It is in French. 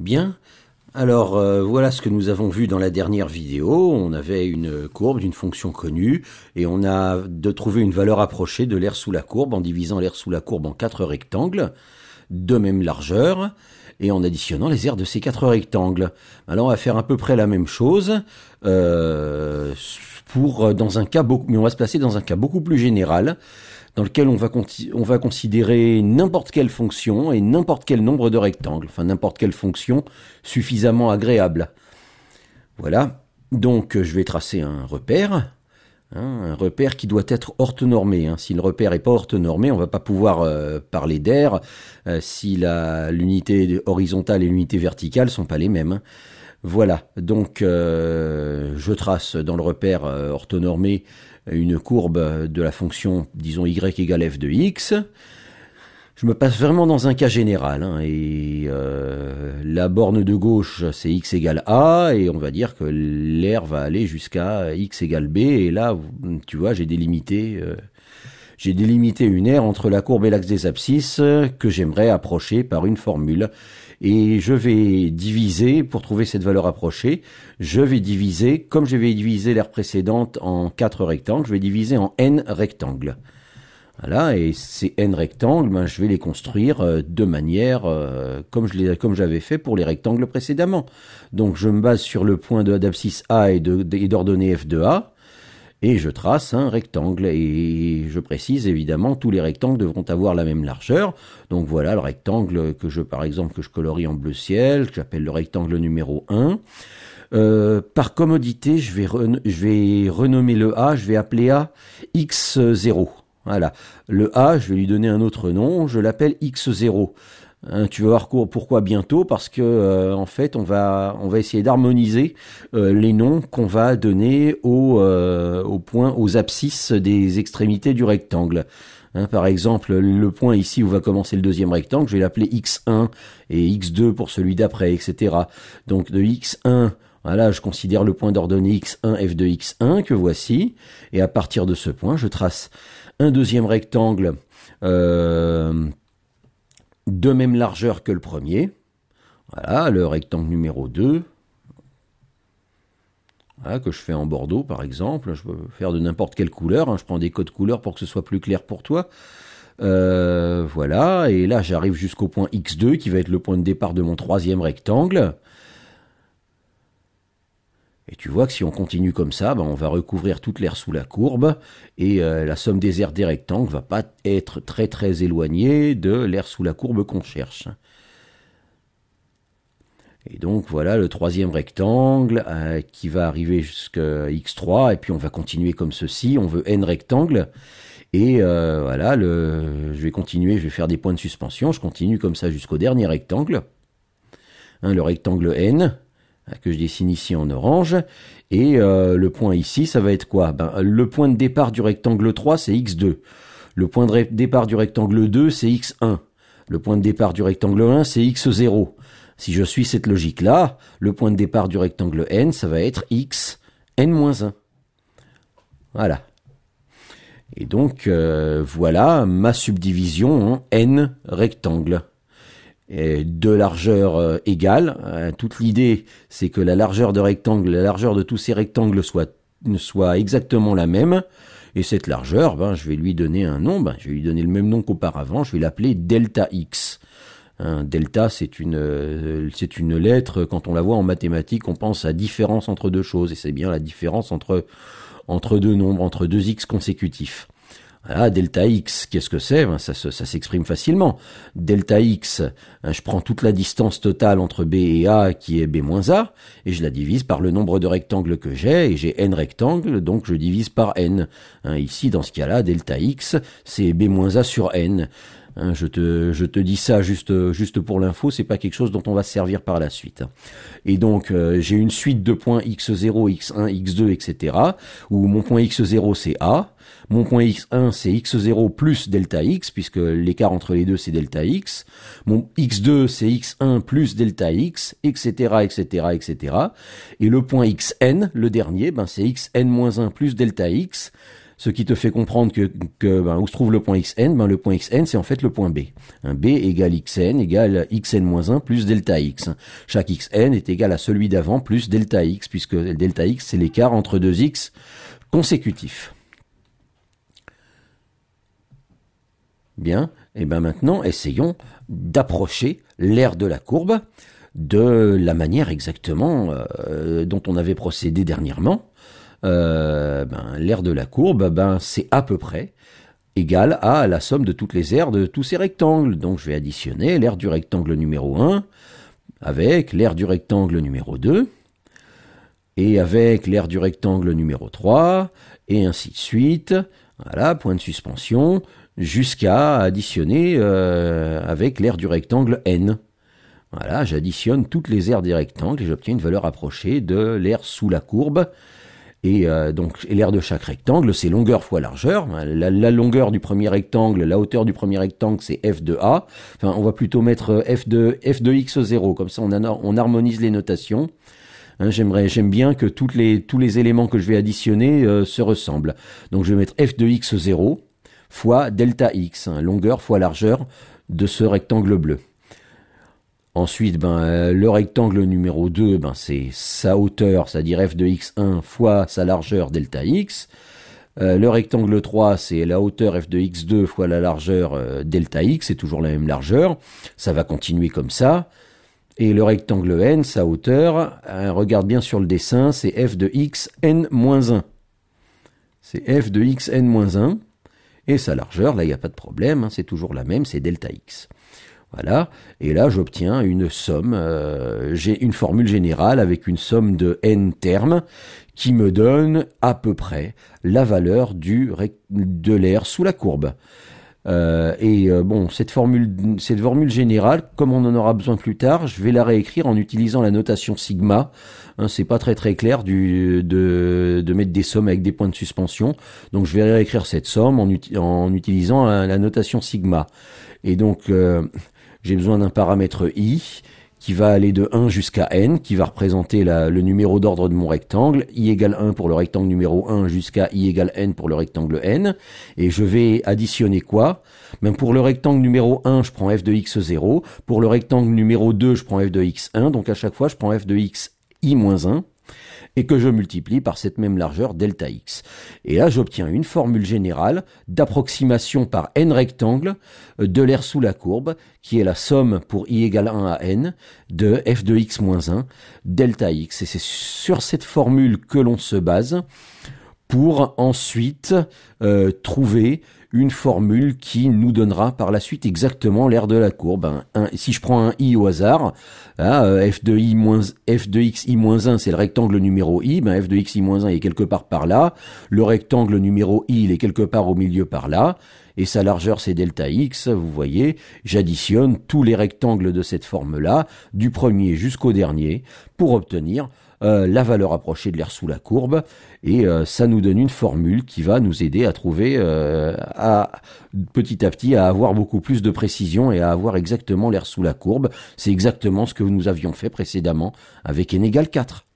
Bien. Alors euh, voilà ce que nous avons vu dans la dernière vidéo. On avait une courbe d'une fonction connue et on a de trouver une valeur approchée de l'air sous la courbe en divisant l'air sous la courbe en quatre rectangles de même largeur et en additionnant les aires de ces quatre rectangles. Alors on va faire à peu près la même chose euh, pour euh, dans un cas mais on va se placer dans un cas beaucoup plus général dans lequel on va, considérer n'importe quelle fonction et n'importe quel nombre de rectangles, enfin n'importe quelle fonction suffisamment agréable. Voilà, donc euh, je vais tracer un repère, hein, un repère qui doit être orthonormé. Hein. Si le repère n'est pas orthonormé, on ne va pas pouvoir euh, parler d'air euh, si l'unité horizontale et l'unité verticale ne sont pas les mêmes. Voilà, donc euh, je trace dans le repère euh, orthonormé une courbe de la fonction, disons, y égale f de x. Je me passe vraiment dans un cas général. Hein, et euh, la borne de gauche, c'est x égale a, et on va dire que l'air va aller jusqu'à x égale b. Et là, tu vois, j'ai délimité, j'ai délimité une aire entre la courbe et l'axe des abscisses que j'aimerais approcher par une formule et je vais diviser, pour trouver cette valeur approchée, je vais diviser, comme je vais diviser précédente en 4 rectangles, je vais diviser en n rectangles. Voilà, et ces n rectangles, ben, je vais les construire euh, de manière euh, comme je les, comme j'avais fait pour les rectangles précédemment. Donc je me base sur le point de d'abscisse A et d'ordonnée F de A et je trace un rectangle. Et je précise évidemment, tous les rectangles devront avoir la même largeur. Donc voilà le rectangle que je, par exemple, que je colorie en bleu ciel, que j'appelle le rectangle numéro 1. Euh, par commodité, je vais, je vais renommer le A, je vais appeler A X0. Voilà. Le A, je vais lui donner un autre nom, je l'appelle X0. Hein, tu vas voir pourquoi bientôt Parce que euh, en fait, on va on va essayer d'harmoniser euh, les noms qu'on va donner aux euh, points, aux abscisses des extrémités du rectangle. Hein, par exemple, le point ici où va commencer le deuxième rectangle, je vais l'appeler x1 et x2 pour celui d'après, etc. Donc de x1 voilà, je considère le point d'ordonnée x1, f de x1 que voici, et à partir de ce point, je trace un deuxième rectangle de même largeur que le premier. Voilà, le rectangle numéro 2. que je fais en bordeaux par exemple. Je peux faire de n'importe quelle couleur. Hein. Je prends des codes couleurs pour que ce soit plus clair pour toi. Euh, voilà, et là j'arrive jusqu'au point X2 qui va être le point de départ de mon troisième rectangle. Et tu vois que si on continue comme ça, ben, on va recouvrir toute l'air sous la courbe et euh, la somme des airs des rectangles va pas être très très éloignée de l'air sous la courbe qu'on cherche. Et donc voilà le troisième rectangle euh, qui va arriver jusqu'à x3 et puis on va continuer comme ceci. On veut n rectangles. Et euh, voilà, le, je vais continuer, je vais faire des points de suspension. Je continue comme ça jusqu'au dernier rectangle. Hein, le rectangle n que je dessine ici en orange. Et euh, le point ici, ça va être quoi ben, Le point de départ du rectangle 3, c'est x2. Le point de départ du rectangle 2, c'est x1. Le point de départ du rectangle 1, c'est x0. Si je suis cette logique-là, le point de départ du rectangle n, ça va être x n-1. Voilà. Et donc, euh, voilà ma subdivision en n rectangles de largeur euh, égale. Euh, toute l'idée, c'est que la largeur de rectangle, la largeur de tous ces rectangles soit, soit exactement la même. Et cette largeur, ben, je vais lui donner un nom, ben, je vais lui donner le même nom qu'auparavant, je vais l'appeler delta x. Hein, delta, c'est une, euh, c'est une lettre, quand on la voit en mathématiques, on pense à différence entre deux choses, et c'est bien la différence entre, entre deux nombres, entre deux x consécutifs. Voilà, ah, delta x, qu'est-ce que c'est ben, Ça, ça s'exprime facilement. Delta x, ben, je prends toute la distance totale entre b et a qui est b moins a, et je la divise par le nombre de rectangles que j'ai, et j'ai n rectangles, donc je divise par n. Hein, ici, dans ce cas-là, delta x, c'est b moins a sur n. Hein, je, te, je te dis ça juste, juste pour l'info, c'est pas quelque chose dont on va se servir par la suite. Et donc euh, j'ai une suite de points x0, x1, x2, etc. où mon point x0 c'est a, mon point x1 c'est x0 plus delta x puisque l'écart entre les deux c'est delta x, mon x2 c'est x1 plus delta x, etc. etc. etc. Et le point xn, le dernier, ben c'est xn-1 plus delta x ce qui te fait comprendre que, ben, où se trouve le point xn ben, Le point xn, c'est en fait le point b. Un b égale xn égale xn-1 plus delta x. Chaque xn est égal à celui d'avant plus delta x, puisque delta x, c'est l'écart entre deux x consécutifs. Bien, et eh bien maintenant, essayons d'approcher l'air de la courbe de la manière exactement euh, dont on avait procédé dernièrement. Euh, ben, l'aire de la courbe, ben, c'est à peu près égal à la somme de toutes les aires de tous ces rectangles. Donc je vais additionner l'aire du rectangle numéro 1 avec l'aire du rectangle numéro 2 et avec l'aire du rectangle numéro 3 et ainsi de suite. Voilà, point de suspension jusqu'à additionner euh, avec l'aire du rectangle n. Voilà, j'additionne toutes les aires des rectangles et j'obtiens une valeur approchée de l'aire sous la courbe. Et euh, donc l'aire de chaque rectangle, c'est longueur fois largeur. Hein, la, longueur du premier rectangle, la hauteur du premier rectangle, c'est f de a. Enfin, on va plutôt mettre euh, f de x0. Comme ça, on, harmonise les notations. Hein, j'aimerais, j'aime bien que les, tous les éléments que je vais additionner euh, se ressemblent. Donc je vais mettre f de x0 fois delta x, hein, longueur fois largeur de ce rectangle bleu. Ensuite, ben, euh, le rectangle numéro 2, ben, c'est sa hauteur, c'est-à-dire f de x1 fois sa largeur delta x. Euh, le rectangle 3, c'est la hauteur f de x2 fois la largeur euh, delta x, c'est toujours la même largeur. Ça va continuer comme ça. Et le rectangle n, sa hauteur, regarde bien sur le dessin, c'est f de x n-1. C'est f de x n-1. Et sa largeur, là, il n'y a pas de problème, hein, c'est toujours la même, c'est delta x. Voilà. Et là, j'obtiens une somme, j'ai euh, une formule générale avec une somme de n termes qui me donne à peu près la valeur du, de l'air sous la courbe. Euh, et euh, bon, cette formule, cette formule générale, comme on en aura besoin plus tard, je vais la réécrire en utilisant la notation sigma. Hein, c'est pas très très clair de, mettre des sommes avec des points de suspension. Donc je vais réécrire cette somme en, utilisant la, notation sigma. Et donc j'ai besoin d'un paramètre i qui va aller de 1 jusqu'à n, qui va représenter le numéro d'ordre de mon rectangle, i égale 1 pour le rectangle numéro 1 jusqu'à i égale n pour le rectangle n, et je vais additionner quoi Même ben, pour le rectangle numéro 1, je prends f de x0, pour le rectangle numéro 2, je prends f de x1, donc à chaque fois, je prends f de x i-1, moins et que je multiplie par cette même largeur delta x. Et là, j'obtiens une formule générale d'approximation par n rectangles de l'air sous la courbe, qui est la somme pour i égale 1 à n de f de x moins 1 delta x. Et c'est sur cette formule que l'on se base pour ensuite euh, trouver une formule qui nous donnera par la suite exactement l'air de la courbe. si je prends un i au hasard, hein, euh, f de i moins, 1, c'est le rectangle numéro i, ben f de x i moins 1 est quelque part par là, le rectangle numéro i il est quelque part au milieu par là, et sa largeur c'est delta x, vous voyez, j'additionne tous les rectangles de cette forme-là, du premier jusqu'au dernier, pour obtenir euh, la valeur approchée de l'air sous la courbe, et euh, ça nous donne une formule qui va nous aider à trouver, euh, à, petit à petit, à avoir beaucoup plus de précision et à avoir exactement l'air sous la courbe. C'est exactement ce que nous avions fait précédemment avec n égale 4.